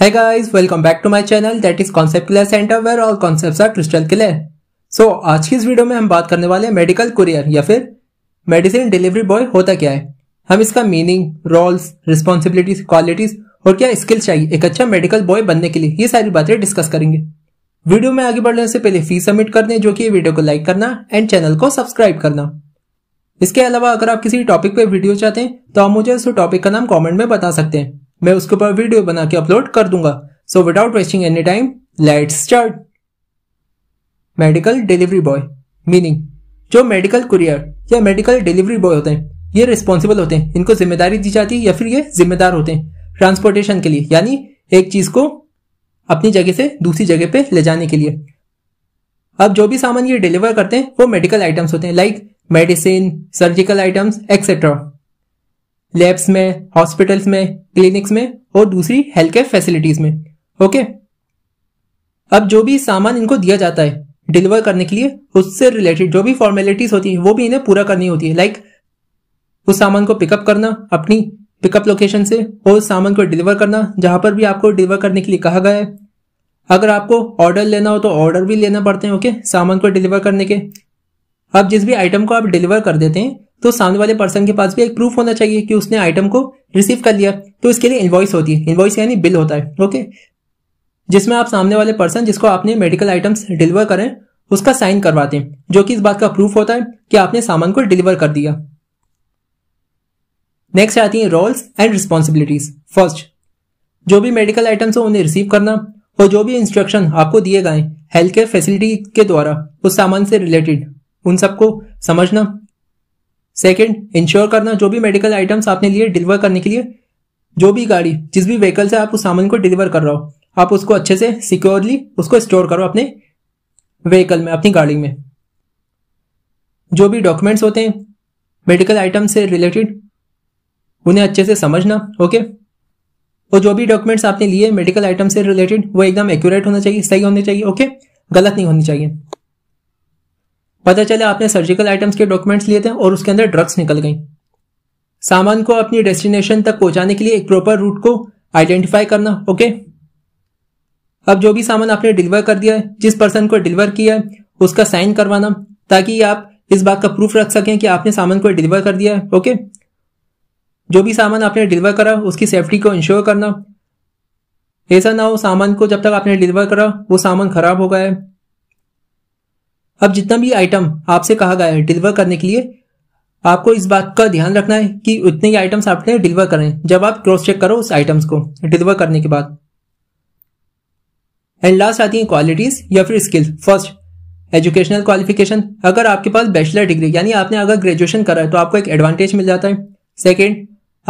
Hey guys, welcome back to my channel that is Concept Clear Center where all concepts are crystal clear. So आज की इस video में हम बात करने वाले हैं मेडिकल कुरियर या फिर मेडिसिन डिलीवरी बॉय होता क्या है हम इसका मीनिंग रोल्स रिस्पॉन्सिबिलिटीज क्वालिटीज और क्या स्किल्स चाहिए एक अच्छा मेडिकल बॉय बनने के लिए ये सारी बातें डिस्कस करेंगे वीडियो में आगे बढ़ने से पहले फीस सबमिट कर दें जो कि वीडियो को लाइक करना एंड चैनल को सब्सक्राइब करना इसके अलावा अगर आप किसी टॉपिक पर वीडियो चाहते हैं तो आप मुझे उस टॉपिक का नाम कॉमेंट में बता सकते हैं मैं उसके ऊपर वीडियो बना के अपलोड कर दूंगा so without wasting any time let start medical delivery boy meaning जो मेडिकल कुरियर या मेडिकल डिलीवरी बॉय होते हैं ये रिस्पॉन्सिबल होते हैं इनको जिम्मेदारी दी जाती है या फिर ये जिम्मेदार होते हैं ट्रांसपोर्टेशन के लिए यानी एक चीज को अपनी जगह से दूसरी जगह पे ले जाने के लिए अब जो भी सामान ये डिलीवर करते हैं वो मेडिकल आइटम्स होते हैं like medicine surgical items etcetera labs में हॉस्पिटल्स में क्लिनिक्स में और दूसरी हेल्थ केयर फैसिलिटीज में ओके अब जो भी सामान इनको दिया जाता है डिलीवर करने के लिए उससे रिलेटेड जो भी फॉर्मेलिटीज होती है वो भी इन्हें पूरा करनी होती है लाइक उस सामान को पिकअप करना अपनी पिकअप लोकेशन से और उस सामान को डिलीवर करना जहां पर भी आपको डिलीवर करने के लिए कहा गया है अगर आपको ऑर्डर लेना हो तो ऑर्डर भी लेना पड़ते हैं ओके सामान को डिलीवर करने के अब जिस भी आइटम को आप डिलीवर कर देते हैं तो सामने वाले पर्सन के पास भी एक प्रूफ होना चाहिए कि उसने आइटम को रिसीव कर लिया तो इसके लिए इन्वॉइस होती है इन्वॉइस यानी बिल होता है ओके जिसमें आप सामने वाले पर्सन जिसको आपने मेडिकल आइटम्स डिलीवर करें उसका साइन करवाते हैं जो कि इस बात का प्रूफ होता है कि आपने सामान को डिलीवर कर दिया नेक्स्ट आती है रोल्स एंड रिस्पॉन्सिबिलिटीज फर्स्ट जो भी मेडिकल आइटम्स हो उन्हें रिसीव करना और जो भी इंस्ट्रक्शन आपको दिए गए हेल्थ केयर फैसिलिटी के द्वारा उस सामान से रिलेटेड उन सबको समझना सेकेंड इंश्योर करना जो भी मेडिकल आइटम्स आपने लिए डिलीवर करने के लिए जो भी गाड़ी जिस भी व्हीकल से आप उस सामान को डिलीवर कर रहा हो आप उसको अच्छे से सिक्योरली उसको स्टोर करो अपने व्हीकल में अपनी गाड़ी में जो भी डॉक्यूमेंट्स होते हैं मेडिकल आइटम से रिलेटेड उन्हें अच्छे से समझना ओके और जो भी डॉक्यूमेंट्स आपने लिए मेडिकल आइटम से रिलेटेड वो एकदम एक्यूरेट होना चाहिए सही होने चाहिए ओके गलत नहीं होनी चाहिए पता चला आपने सर्जिकल आइटम्स के डॉक्यूमेंट्स लिए थे और उसके अंदर ड्रग्स निकल गई सामान को अपनी डेस्टिनेशन तक पहुंचाने के लिए एक प्रॉपर रूट को आइडेंटिफाई करना ओके अब जो भी सामान आपने डिलीवर कर दिया है जिस पर्सन को डिलीवर किया है उसका साइन करवाना ताकि आप इस बात का प्रूफ रख सकें कि आपने सामान को डिलीवर कर दिया है ओके जो भी सामान आपने डिलीवर करा उसकी सेफ्टी को इंश्योर करना ऐसा ना हो सामान को जब तक आपने डिलीवर करा वो सामान खराब हो गया है अब जितना भी आइटम आपसे कहा गया है डिलीवर करने के लिए आपको इस बात का ध्यान रखना है कि उतने ही आइटम्स आपने डिलीवर करें जब आप क्रॉस चेक करो उस आइटम्स को डिलीवर करने के बाद एंड लास्ट आती है क्वालिटीज या फिर स्किल फर्स्ट एजुकेशनल क्वालिफिकेशन अगर आपके पास बैचलर डिग्री यानी आपने अगर ग्रेजुएशन करा है तो आपको एक एडवांटेज मिल जाता है सेकेंड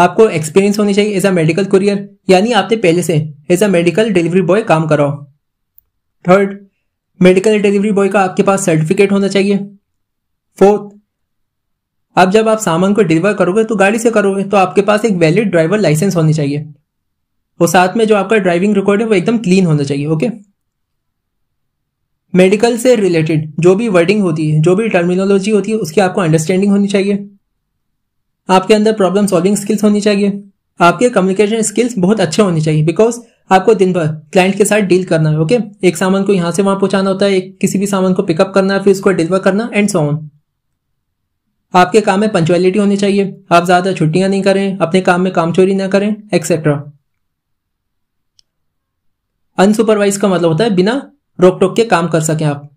आपको एक्सपीरियंस होनी चाहिए एज अ मेडिकल कुरियर यानी आपने पहले से as a medical delivery boy काम कराओ थर्ड मेडिकल डिलीवरी बॉय का आपके पास सर्टिफिकेट होना चाहिए फोर्थ अब जब आप सामान को डिलीवर करोगे तो गाड़ी से करोगे तो आपके पास एक वैलिड ड्राइवर लाइसेंस होनी चाहिए और साथ में जो आपका ड्राइविंग रिकॉर्ड है वो एकदम क्लीन होना चाहिए ओके मेडिकल से रिलेटेड जो भी वर्डिंग होती है जो भी टर्मिनोलॉजी होती है उसकी आपको अंडरस्टैंडिंग होनी चाहिए आपके अंदर प्रॉब्लम सॉल्विंग स्किल्स होनी चाहिए आपके कम्युनिकेशन स्किल्स बहुत अच्छे होने चाहिए बिकॉज आपको दिन भर क्लाइंट के साथ डील करना है ओके एक सामान को यहां से वहां पहुंचाना होता है एक किसी भी सामान को पिकअप करना है फिर उसको डिलीवर करना एंड सो ऑन आपके काम में पंचुअलिटी होनी चाहिए आप ज्यादा छुट्टियां नहीं करें अपने काम में काम चोरी ना करें एक्सेट्रा अनसुपरवाइज का मतलब होता है बिना रोक टोक के काम कर सकें आप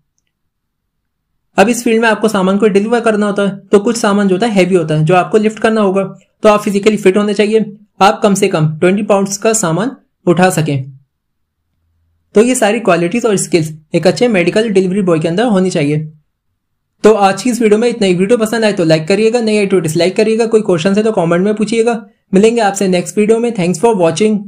अब इस फील्ड में आपको सामान को डिलीवर करना होता है तो कुछ सामान जो होता है हैवी होता है जो आपको लिफ्ट करना होगा तो आप फिजिकली फिट होने चाहिए आप कम से कम ट्वेंटी पाउंड्स का सामान उठा सकें तो ये सारी क्वालिटीज़ और स्किल्स एक अच्छे मेडिकल डिलीवरी बॉय के अंदर होनी चाहिए तो आज की इस वीडियो में इतना ही वीडियो पसंद आए तो लाइक करिएगा नहीं आई तो डिसलाइक करिएगा कोई क्वेश्चन है तो कमेंट में पूछिएगा मिलेंगे आपसे नेक्स्ट वीडियो में थैंक्स फॉर वॉचिंग